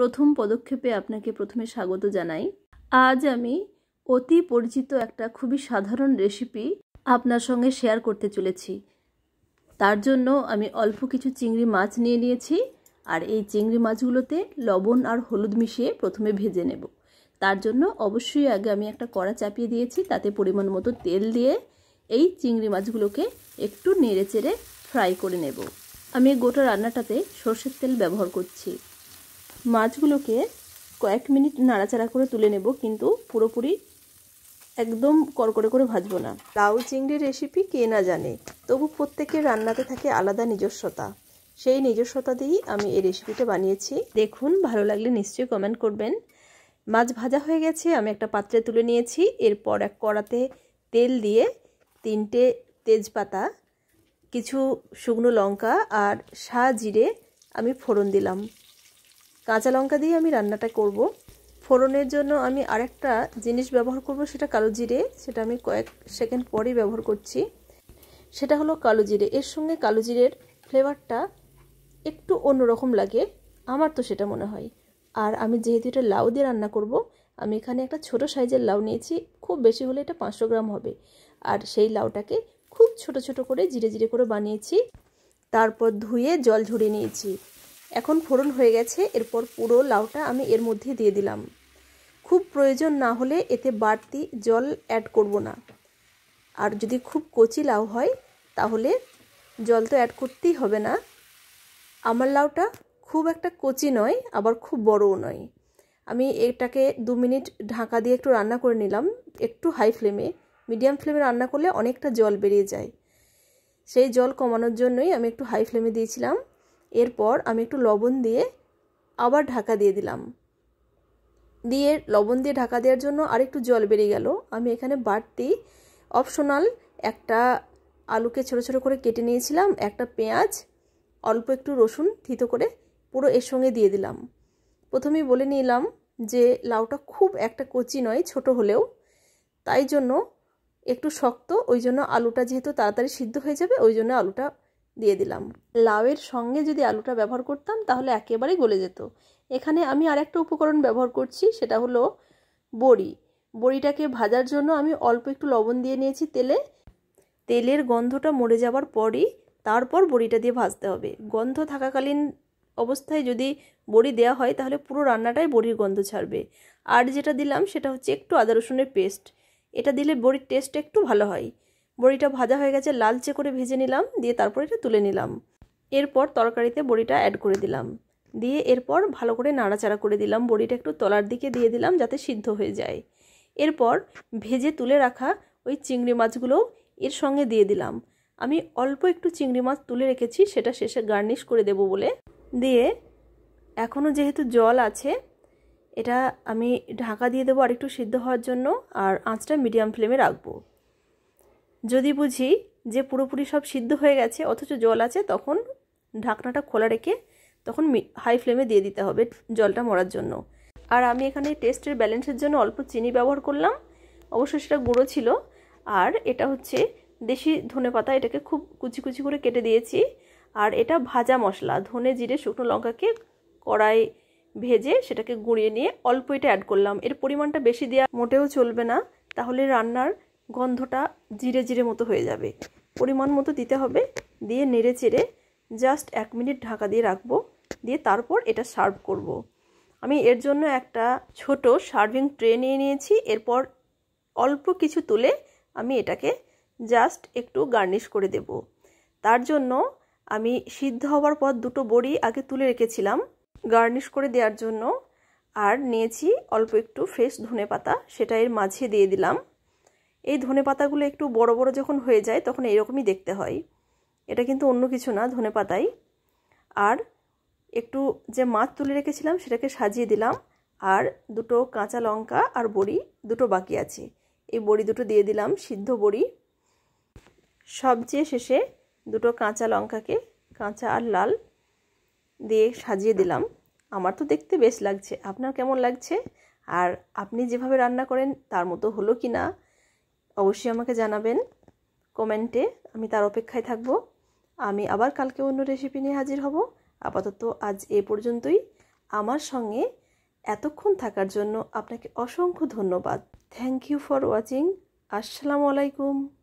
প্রথম পদক্ষেপে আপনাকে প্রথমে স্বাগত জানাই আজ আমি অতি পরিচিত একটা খুবই সাধারণ রেসিপি আপনার সঙ্গে শেয়ার করতে চলেছি তার জন্য আমি অল্প কিছু চিংড়ি মাছ নিয়ে নিয়েছি আর এই চিংড়ি মাছগুলোতে লবণ আর হলুদ মিশিয়ে প্রথমে ভেজে নেব তার জন্য অবশ্যই আগে আমি একটা কড়া চাপিয়ে দিয়েছি তাতে পরিমাণ মতো তেল দিয়ে এই চিংড়ি মাছগুলোকে একটু নেড়ে চেড়ে ফ্রাই করে নেব আমি গোটা রান্নাটাতে সর্ষের তেল ব্যবহার করছি মাছগুলোকে কয়েক মিনিট নাড়াচাড়া করে তুলে নেব কিন্তু পুরোপুরি একদম করকরে করে ভাজবো না লাউ চিংড়ির রেসিপি কে না জানে তবু প্রত্যেকের রান্নাতে থাকে আলাদা নিজস্বতা সেই নিজস্বতা দিয়েই আমি এই রেসিপিটা বানিয়েছি দেখুন ভালো লাগলে নিশ্চয়ই কমেন্ট করবেন মাছ ভাজা হয়ে গেছে আমি একটা পাত্রে তুলে নিয়েছি এরপর এক কড়াতে তেল দিয়ে তিনটে তেজপাতা কিছু শুকনো লঙ্কা আর সা জিরে আমি ফোড়ন দিলাম কাঁচা লঙ্কা দিয়ে আমি রান্নাটা করব ফোড়নের জন্য আমি আরেকটা জিনিস ব্যবহার করব সেটা কালো জিরে সেটা আমি কয়েক সেকেন্ড পরেই ব্যবহার করছি সেটা হলো কালো জিরে এর সঙ্গে কালো জিরের ফ্লেভারটা একটু অন্যরকম লাগে আমার তো সেটা মনে হয় আর আমি যেহেতু এটা লাউ দিয়ে রান্না করব আমি এখানে একটা ছোট সাইজের লাউ নিয়েছি খুব বেশি হলে এটা পাঁচশো গ্রাম হবে আর সেই লাউটাকে খুব ছোট ছোট করে জিরে জিরে করে বানিয়েছি তারপর ধুয়ে জল ঝরিয়ে নিয়েছি এখন ফোড়ন হয়ে গেছে এরপর পুরো লাউটা আমি এর মধ্যে দিয়ে দিলাম খুব প্রয়োজন না হলে এতে বাড়তি জল অ্যাড করব না আর যদি খুব কচি লাউ হয় তাহলে জল তো অ্যাড করতেই হবে না আমার লাউটা খুব একটা কচি নয় আবার খুব বড়ও নয় আমি এটাকে দু মিনিট ঢাকা দিয়ে একটু রান্না করে নিলাম একটু হাই ফ্লেমে মিডিয়াম ফ্লেমে রান্না করলে অনেকটা জল বেরিয়ে যায় সেই জল কমানোর জন্যই আমি একটু হাই ফ্লেমে দিয়েছিলাম এরপর আমি একটু লবণ দিয়ে আবার ঢাকা দিয়ে দিলাম দিয়ে লবণ দিয়ে ঢাকা দেওয়ার জন্য আরেকটু জল বেরিয়ে গেল আমি এখানে বাড়তি অপশনাল একটা আলুকে ছোট ছোট করে কেটে নিয়েছিলাম একটা পেঁয়াজ অল্প একটু রসুন থিতো করে পুরো এর সঙ্গে দিয়ে দিলাম প্রথমেই বলে নিলাম যে লাউটা খুব একটা কচি নয় ছোট হলেও তাই জন্য একটু শক্ত ওই জন্য আলুটা যেহেতু তাড়াতাড়ি সিদ্ধ হয়ে যাবে ওই জন্য আলুটা দিয়ে দিলাম লাউয়ের সঙ্গে যদি আলুটা ব্যবহার করতাম তাহলে একেবারেই গলে যেত এখানে আমি আর একটা উপকরণ ব্যবহার করছি সেটা হলো বড়ি বড়িটাকে ভাজার জন্য আমি অল্প একটু লবণ দিয়ে নিয়েছি তেলে তেলের গন্ধটা মরে যাওয়ার পরই তারপর বড়িটা দিয়ে ভাজতে হবে গন্ধ থাকাকালীন অবস্থায় যদি বড়ি দেওয়া হয় তাহলে পুরো রান্নাটাই বড়ির গন্ধ ছাড়বে আর যেটা দিলাম সেটা হচ্ছে একটু আদা রসুনের পেস্ট এটা দিলে বড়ির টেস্ট একটু ভালো হয় বড়িটা ভাজা হয়ে গেছে লালচে করে ভেজে নিলাম দিয়ে তারপর এটা তুলে নিলাম এরপর তরকারিতে বড়িটা অ্যাড করে দিলাম দিয়ে এরপর ভালো করে নাড়াচাড়া করে দিলাম বড়িটা একটু তলার দিকে দিয়ে দিলাম যাতে সিদ্ধ হয়ে যায় এরপর ভেজে তুলে রাখা ওই চিংড়ি মাছগুলো এর সঙ্গে দিয়ে দিলাম আমি অল্প একটু চিংড়ি মাছ তুলে রেখেছি সেটা শেষে গার্নিশ করে দেব বলে দিয়ে এখনও যেহেতু জল আছে এটা আমি ঢাকা দিয়ে দেবো আর একটু সিদ্ধ হওয়ার জন্য আর আঁচটা মিডিয়াম ফ্লেমে রাখবো যদি বুঝি যে পুরোপুরি সব সিদ্ধ হয়ে গেছে অথচ জল আছে তখন ঢাকনাটা খোলা রেখে তখন হাই ফ্লেমে দিয়ে দিতে হবে জলটা মরার জন্য আর আমি এখানে টেস্টের ব্যালেন্সের জন্য অল্প চিনি ব্যবহার করলাম অবশ্য সেটা গুঁড়ো ছিল আর এটা হচ্ছে দেশি ধনে পাতা এটাকে খুব কুচি কুচি করে কেটে দিয়েছি আর এটা ভাজা মশলা ধনে জিরে শুকনো লঙ্কাকে কড়াই ভেজে সেটাকে গুঁড়িয়ে নিয়ে অল্প এটা অ্যাড করলাম এর পরিমাণটা বেশি দেওয়া মোটেও চলবে না তাহলে রান্নার গন্ধটা জিরে জিরে মতো হয়ে যাবে পরিমাণ মতো দিতে হবে দিয়ে নেড়ে চেড়ে জাস্ট এক মিনিট ঢাকা দিয়ে রাখবো দিয়ে তারপর এটা সার্ভ করব। আমি এর জন্য একটা ছোট সার্ভিং ট্রে নিয়ে নিয়েছি এরপর অল্প কিছু তুলে আমি এটাকে জাস্ট একটু গার্নিশ করে দেব তার জন্য আমি সিদ্ধ হওয়ার পর দুটো বড়ি আগে তুলে রেখেছিলাম গার্নিশ করে দেওয়ার জন্য আর নিয়েছি অল্প একটু ফ্রেশ ধনে পাতা সেটা এর মাঝে দিয়ে দিলাম এই ধনে পাতাগুলো একটু বড় বড় যখন হয়ে যায় তখন এরকমই দেখতে হয় এটা কিন্তু অন্য কিছু না ধনে পাতাই আর একটু যে মাছ তুলে রেখেছিলাম সেটাকে সাজিয়ে দিলাম আর দুটো কাঁচা লঙ্কা আর বড়ি দুটো বাকি আছে এই বড়ি দুটো দিয়ে দিলাম সিদ্ধ বড়ি সবচেয়ে শেষে দুটো কাঁচা লঙ্কাকে কাঁচা আর লাল দিয়ে সাজিয়ে দিলাম আমার তো দেখতে বেশ লাগছে আপনার কেমন লাগছে আর আপনি যেভাবে রান্না করেন তার মতো হলো কি না অবশ্যই আমাকে জানাবেন কমেন্টে আমি তার অপেক্ষায় থাকব আমি আবার কালকে অন্য রেসিপি নিয়ে হাজির হব আপাতত আজ এ পর্যন্তই আমার সঙ্গে এতক্ষণ থাকার জন্য আপনাকে অসংখ্য ধন্যবাদ থ্যাংক ইউ ফর ওয়াচিং আসসালামু আলাইকুম